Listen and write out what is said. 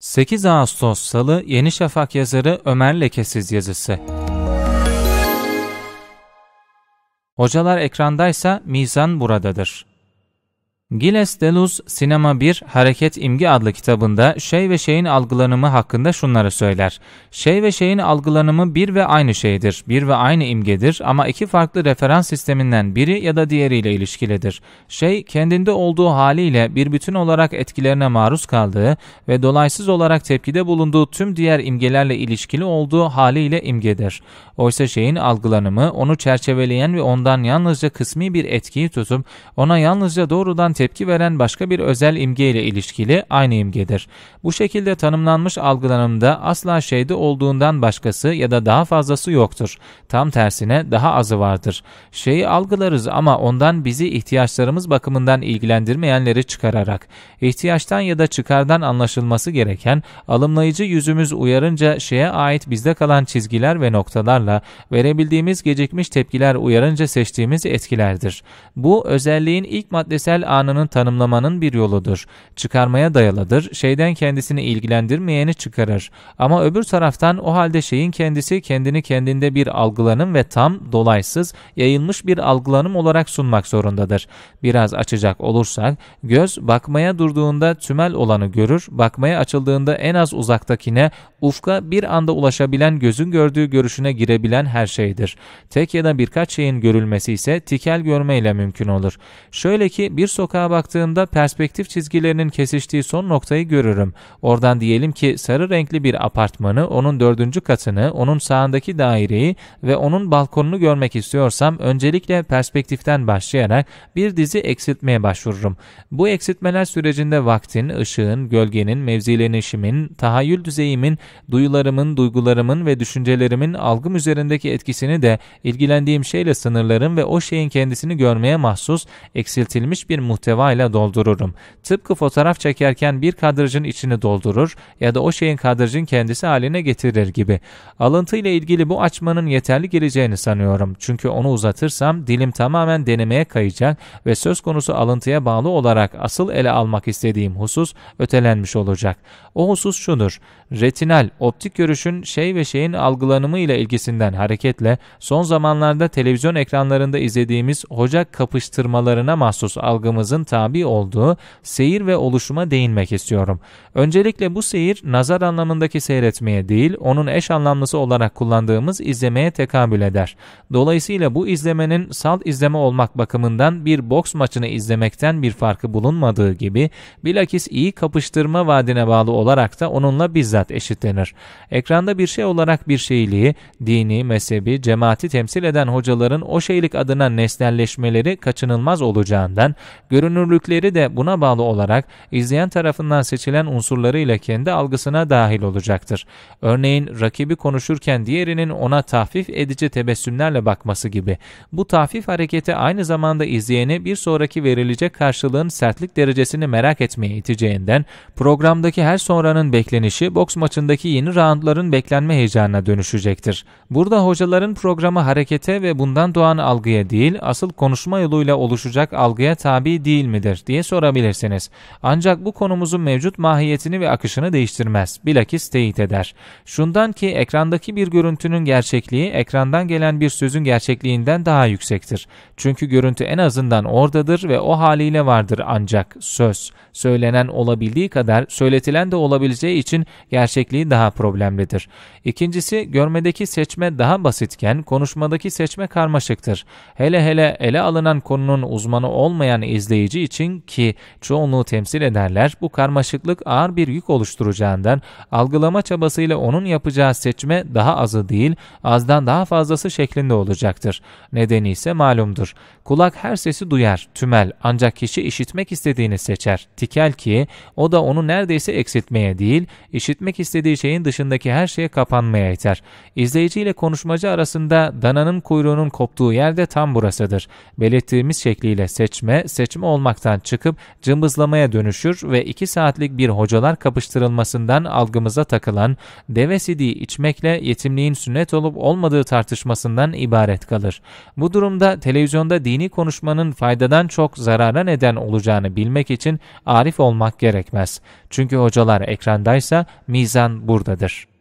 8 Ağustos Salı Yeni Şafak yazarı Ömer Lekesiz yazısı. Hocalar ekrandaysa mizan buradadır. Giles Deluz Sinema 1 Hareket İmgi adlı kitabında şey ve şeyin algılanımı hakkında şunları söyler. Şey ve şeyin algılanımı bir ve aynı şeydir, bir ve aynı imgedir ama iki farklı referans sisteminden biri ya da diğeriyle ilişkilidir. Şey kendinde olduğu haliyle bir bütün olarak etkilerine maruz kaldığı ve dolaysız olarak tepkide bulunduğu tüm diğer imgelerle ilişkili olduğu haliyle imgedir. Oysa şeyin algılanımı onu çerçeveleyen ve ondan yalnızca kısmi bir etkiyi tutup ona yalnızca doğrudan tepki veren başka bir özel imge ile ilişkili aynı imgedir. Bu şekilde tanımlanmış algılanımda asla şeyde olduğundan başkası ya da daha fazlası yoktur. Tam tersine daha azı vardır. Şeyi algılarız ama ondan bizi ihtiyaçlarımız bakımından ilgilendirmeyenleri çıkararak, ihtiyaçtan ya da çıkardan anlaşılması gereken, alımlayıcı yüzümüz uyarınca şeye ait bizde kalan çizgiler ve noktalarla, verebildiğimiz gecikmiş tepkiler uyarınca seçtiğimiz etkilerdir. Bu özelliğin ilk maddesel anı Kur'an'ının tanımlamanın bir yoludur. Çıkarmaya dayalıdır. Şeyden kendisini ilgilendirmeyeni çıkarır. Ama öbür taraftan o halde şeyin kendisi kendini kendinde bir algılanım ve tam, dolaysız, yayılmış bir algılanım olarak sunmak zorundadır. Biraz açacak olursak, göz bakmaya durduğunda tümel olanı görür, bakmaya açıldığında en az uzaktakine, ufka bir anda ulaşabilen gözün gördüğü görüşüne girebilen her şeydir. Tek ya da birkaç şeyin görülmesi ise tikel görmeyle mümkün olur. Şöyle ki bir sokak sokağa baktığımda perspektif çizgilerinin kesiştiği son noktayı görürüm. Oradan diyelim ki sarı renkli bir apartmanı, onun dördüncü katını, onun sağındaki daireyi ve onun balkonunu görmek istiyorsam öncelikle perspektiften başlayarak bir dizi eksiltmeye başvururum. Bu eksiltmeler sürecinde vaktin, ışığın, gölgenin, mevzilenişimin, tahayyül düzeyimin, duyularımın, duygularımın ve düşüncelerimin algım üzerindeki etkisini de ilgilendiğim şeyle sınırlarım ve o şeyin kendisini görmeye mahsus eksiltilmiş bir muhtemelen muhtevayla doldururum. Tıpkı fotoğraf çekerken bir kadrajın içini doldurur ya da o şeyin kadrajın kendisi haline getirir gibi. alıntıyla ilgili bu açmanın yeterli geleceğini sanıyorum. Çünkü onu uzatırsam dilim tamamen denemeye kayacak ve söz konusu alıntıya bağlı olarak asıl ele almak istediğim husus ötelenmiş olacak. O husus şudur. Retinal, optik görüşün şey ve şeyin algılanımı ile ilgisinden hareketle son zamanlarda televizyon ekranlarında izlediğimiz hoca kapıştırmalarına mahsus algımızın nazarımızın tabi olduğu seyir ve oluşuma değinmek istiyorum. Öncelikle bu seyir nazar anlamındaki seyretmeye değil, onun eş anlamlısı olarak kullandığımız izlemeye tekabül eder. Dolayısıyla bu izlemenin sal izleme olmak bakımından bir boks maçını izlemekten bir farkı bulunmadığı gibi, bilakis iyi kapıştırma vaadine bağlı olarak da onunla bizzat eşitlenir. Ekranda bir şey olarak bir şeyliği, dini, mezhebi, cemaati temsil eden hocaların o şeylik adına nesnelleşmeleri kaçınılmaz olacağından, görüntü görünürlükleri de buna bağlı olarak izleyen tarafından seçilen unsurlarıyla kendi algısına dahil olacaktır. Örneğin rakibi konuşurken diğerinin ona tahfif edici tebessümlerle bakması gibi. Bu tahfif hareketi aynı zamanda izleyeni bir sonraki verilecek karşılığın sertlik derecesini merak etmeye iteceğinden programdaki her sonranın beklenişi boks maçındaki yeni roundların beklenme heyecanına dönüşecektir. Burada hocaların programı harekete ve bundan doğan algıya değil asıl konuşma yoluyla oluşacak algıya tabi değil değil midir diye sorabilirsiniz. Ancak bu konumuzun mevcut mahiyetini ve akışını değiştirmez. Bilakis teyit eder. Şundan ki ekrandaki bir görüntünün gerçekliği ekrandan gelen bir sözün gerçekliğinden daha yüksektir. Çünkü görüntü en azından oradadır ve o haliyle vardır ancak söz. Söylenen olabildiği kadar söyletilen de olabileceği için gerçekliği daha problemlidir. İkincisi görmedeki seçme daha basitken konuşmadaki seçme karmaşıktır. Hele hele ele alınan konunun uzmanı olmayan izleyici izleyici için ki çoğunluğu temsil ederler bu karmaşıklık ağır bir yük oluşturacağından algılama çabasıyla onun yapacağı seçme daha azı değil azdan daha fazlası şeklinde olacaktır. Nedeni ise malumdur. Kulak her sesi duyar, tümel ancak kişi işitmek istediğini seçer. Tikel ki o da onu neredeyse eksiltmeye değil işitmek istediği şeyin dışındaki her şeye kapanmaya yeter. İzleyici ile konuşmacı arasında dananın kuyruğunun koptuğu yerde tam burasıdır. Belirttiğimiz şekliyle seçme, seçme tartışma olmaktan çıkıp cımbızlamaya dönüşür ve 2 saatlik bir hocalar kapıştırılmasından algımıza takılan deve sidiği içmekle yetimliğin sünnet olup olmadığı tartışmasından ibaret kalır. Bu durumda televizyonda dini konuşmanın faydadan çok zarara neden olacağını bilmek için arif olmak gerekmez. Çünkü hocalar ekrandaysa mizan buradadır.